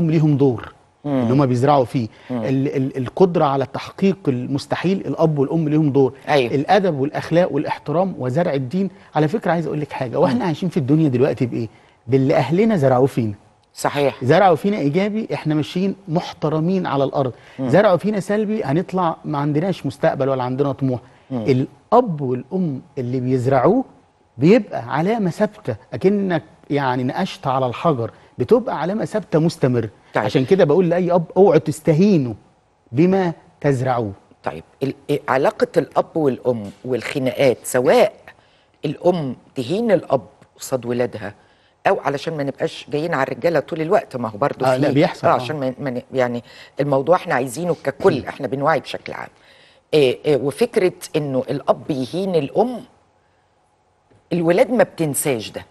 ليهم دور اللي ان هم بيزرعوا فيه ال ال القدره على تحقيق المستحيل الاب والام ليهم دور أيوه. الادب والاخلاق والاحترام وزرع الدين على فكره عايز اقول لك حاجه واحنا عايشين في الدنيا دلوقتي بايه باللي اهلنا زرعوه فينا صحيح زرعوا فينا ايجابي احنا ماشيين محترمين على الارض مم. زرعوا فينا سلبي هنطلع ما عندناش مستقبل ولا عندنا طموح مم. الاب والام اللي بيزرعوه بيبقى علامه ثابته اكنك يعني نقشت على الحجر بتبقى علامه ثابته مستمره طيب. عشان كده بقول لاي اب اوعوا تستهينوا بما تزرعوه طيب إيه، علاقه الاب والام والخناقات سواء الام تهين الاب قصاد ولادها او علشان ما نبقاش جايين على الرجاله طول الوقت ما هو برضه آه لا بيحصل آه, آه. عشان ما يعني الموضوع احنا عايزينه ككل احنا بنوعي بشكل عام إيه إيه وفكره انه الاب يهين الام الولاد ما بتنساش ده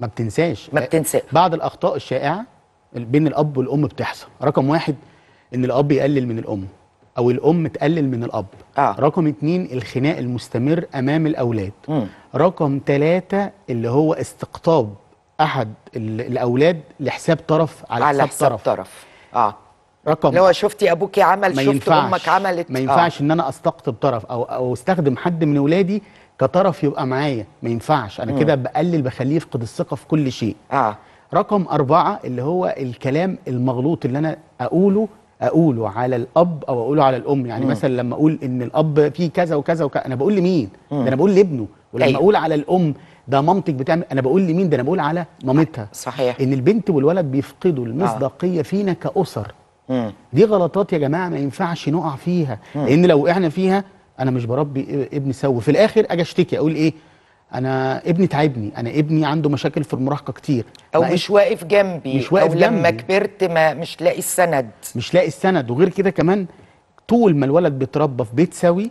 ما بتنساش ما بتنساش بعض الاخطاء الشائعه بين الاب والام بتحصل رقم واحد ان الاب يقلل من الام او الام تقلل من الاب آه. رقم اتنين الخناق المستمر امام الاولاد م. رقم ثلاثة اللي هو استقطاب احد الاولاد لحساب طرف على, على حساب, حساب طرف, طرف. اه رقم لو شفتي ابوكي عمل شفت ينفعش. امك عملت ما ينفعش آه. ان انا استقطب طرف او او استخدم حد من اولادي كطرف يبقى معايا ما ينفعش انا كده بقلل بخليه يفقد الثقه في كل شيء اه رقم أربعة اللي هو الكلام المغلوط اللي أنا أقوله أقوله على الأب أو أقوله على الأم يعني مم. مثلا لما أقول إن الأب فيه كذا وكذا وكذا أنا بقول لمين؟ ده أنا بقول لابنه ولما أيوه. أقول على الأم ده مامتك بتعمل أنا بقول لمين؟ ده أنا بقول على مامتها صحيح إن البنت والولد بيفقدوا آه. المصداقية آه. فينا كأسر مم. دي غلطات يا جماعة ما ينفعش نقع فيها مم. لأن لو وقعنا فيها انا مش بربي ابني سوي في الاخر اجي اشتكي اقول ايه انا ابني تعبني انا ابني عنده مشاكل في المراهقه كتير او مش واقف جنبي مش واقف او جنبي. لما كبرت ما مش لاقي السند مش لاقي السند وغير كده كمان طول ما الولد بيتربى في بيت سوي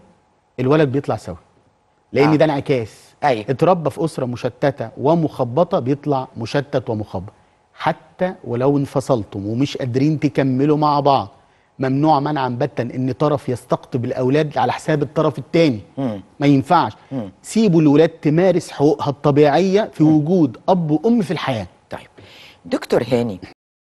الولد بيطلع سوي لان آه. ده انعكاس ايوه اتربى في اسره مشتته ومخبطه بيطلع مشتت ومخبط حتى ولو انفصلتم ومش قادرين تكملوا مع بعض ممنوع منعا باتا ان طرف يستقطب الاولاد على حساب الطرف الثاني ما ينفعش مم. سيبوا الولاد تمارس حقوقها الطبيعيه في مم. وجود اب وام في الحياه طيب دكتور هاني